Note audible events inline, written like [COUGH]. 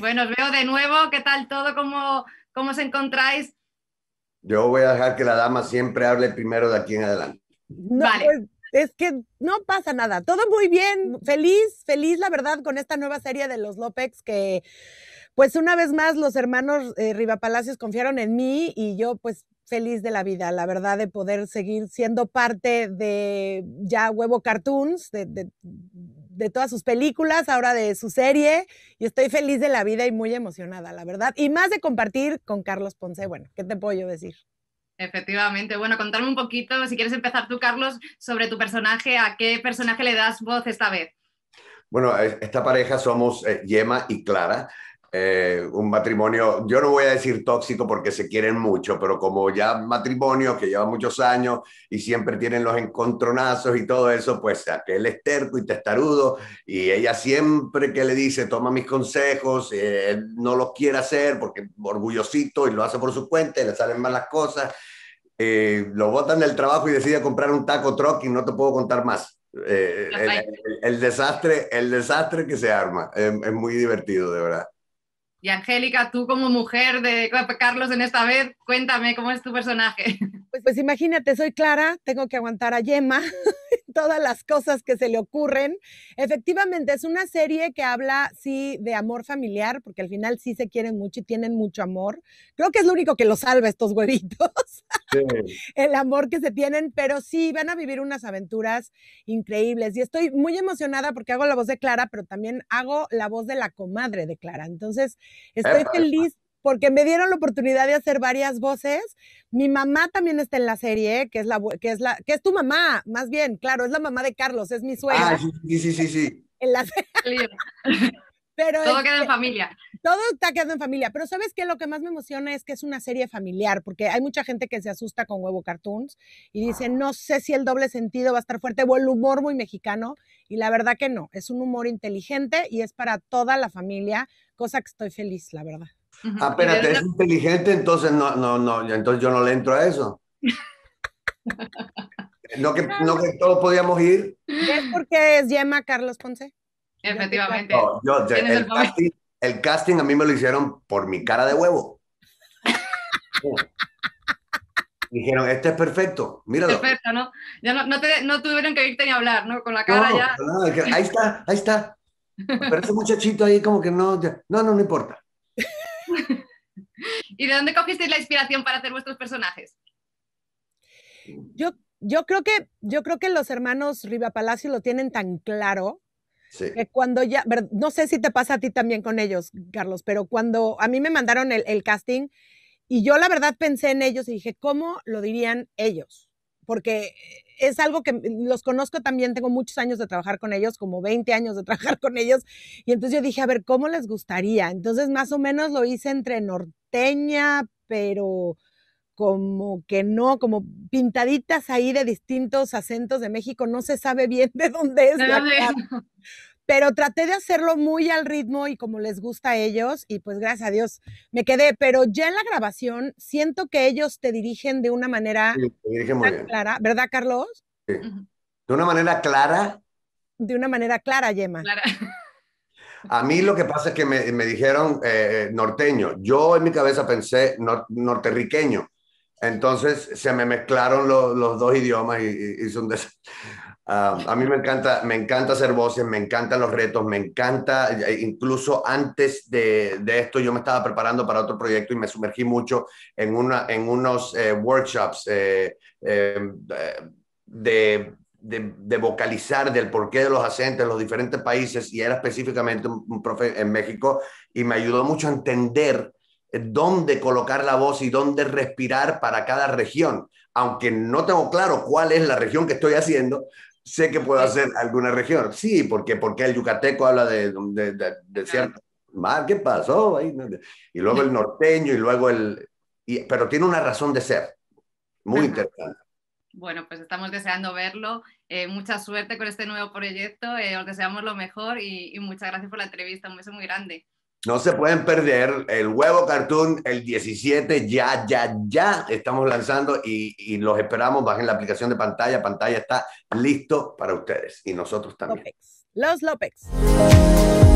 Bueno, os veo de nuevo. ¿Qué tal todo? ¿Cómo, cómo os encontráis? Yo voy a dejar que la dama siempre hable primero de aquí en adelante. vale. Pues, es que no pasa nada. Todo muy bien. Feliz, feliz, la verdad, con esta nueva serie de los López que, pues una vez más, los hermanos eh, Rivapalacios confiaron en mí y yo, pues feliz de la vida, la verdad, de poder seguir siendo parte de ya Huevo Cartoons, de de todas sus películas, ahora de su serie, y estoy feliz de la vida y muy emocionada, la verdad. Y más de compartir con Carlos Ponce, bueno, ¿qué te puedo yo decir? Efectivamente. Bueno, contarme un poquito, si quieres empezar tú, Carlos, sobre tu personaje, ¿a qué personaje le das voz esta vez? Bueno, esta pareja somos Yema eh, y Clara. Eh, un matrimonio, yo no voy a decir tóxico porque se quieren mucho, pero como ya matrimonio que lleva muchos años y siempre tienen los encontronazos y todo eso, pues aquel es terco y testarudo y ella siempre que le dice, toma mis consejos, eh, no lo quiere hacer porque orgullosito y lo hace por su cuenta y le salen mal las cosas, eh, lo botan del trabajo y decide comprar un taco truck y no te puedo contar más. El, el, desastre el desastre que se arma em, es muy divertido de verdad y Angélica, tú como mujer de Carlos en esta vez, cuéntame cómo es tu personaje. Pues, pues imagínate, soy Clara, tengo que aguantar a Yema, todas las cosas que se le ocurren. Efectivamente, es una serie que habla, sí, de amor familiar, porque al final sí se quieren mucho y tienen mucho amor. Creo que es lo único que los salva estos huevitos, [LAUGHS] el amor que se tienen, pero sí, van a vivir unas aventuras increíbles. Y estoy muy emocionada porque hago la voz de Clara, pero también hago la voz de la comadre de Clara. Entonces, estoy feliz porque me dieron la oportunidad de hacer varias voces. Mi mamá también está en la serie, que es la que es la que es tu mamá, más bien, claro, es la mamá de Carlos, es mi suegra. Ah, sí, sí, sí, sí. En la [LAUGHS] Pero todo queda en familia. Todo está quedando en familia, pero ¿sabes qué? Lo que más me emociona es que es una serie familiar, porque hay mucha gente que se asusta con Huevo Cartoons y dice, no sé si el doble sentido va a estar fuerte o el humor muy mexicano, y la verdad que no, es un humor inteligente y es para toda la familia, cosa que estoy feliz, la verdad. Ah, espérate, es inteligente, entonces no, no, no, entonces yo no le entro a eso. [LAUGHS] no, que, no que todos podíamos ir. ¿Es porque es Yema Carlos Ponce? Efectivamente. el, casting, a mí me lo hicieron por mi cara de huevo. [LAUGHS] Dijeron, este es perfecto, Perfecto, ¿no? Ya no, tuvieron que irte ni hablar, ¿no? Con la cara ya. ahí está, ahí está. Pero ese muchachito ahí como que no, no, no, no importa. [LAUGHS] ¿Y de dónde cogisteis la inspiración para hacer vuestros personajes? Yo, creo, que, yo creo que los hermanos Riva Palacio lo tienen tan claro. Que cuando ya, no sé si te pasa a ti también con ellos, Carlos, pero cuando a mí me mandaron el casting y yo la verdad pensé en ellos y dije, ¿cómo lo dirían ellos? porque es algo que los conozco también, tengo muchos años de trabajar con ellos, como 20 años de [LAUGHS] trabajar con ellos, y entonces yo dije, a ver, ¿cómo les gustaría? Entonces más o menos lo hice entre norteña, pero como que no, como pintaditas ahí de distintos acentos de México, no se sabe bien [LAUGHS] de dónde es. la [LAUGHS] pero traté de hacerlo muy al ritmo y como les gusta a ellos y pues gracias a Dios me quedé, pero ya en la grabación siento que ellos te dirigen de una manera clara, ¿verdad Carlos? Sí. De una manera clara. De una manera clara, Yema. Clara. A mí lo que pasa es que me, dijeron eh, eh, norteño. Yo en mi cabeza pensé norteriqueño. Entonces se me mezclaron los dos idiomas y, hice un son Ah, a mí me encanta, me encanta hacer voces, me encantan los retos, me encanta, incluso antes de, de, esto yo me estaba preparando para otro proyecto y me sumergí mucho en, una, en unos eh, workshops eh, em, eh, de, de, vocalizar del porqué de los acentos, los diferentes países, y era específicamente un profe en México y me ayudó mucho a entender dónde colocar la voz y dónde respirar para cada región aunque no tengo claro cuál es la región que estoy haciendo, sé que puedo hacer alguna región. Sí, porque, porque el yucateco habla de, de, cierto. Mal, ¿qué pasó? y luego el norteño, y luego el. pero tiene una razón de ser. Muy interesante. Bueno, pues estamos deseando verlo. Eh, mucha suerte con este nuevo proyecto. Eh, os deseamos lo mejor y, y muchas gracias por la entrevista. Un beso muy grande. No se pueden perder el huevo cartoon el 17, ya, ya, ya estamos lanzando y, los esperamos. Bajen la aplicación de pantalla, pantalla está listo para ustedes y nosotros también. Los López.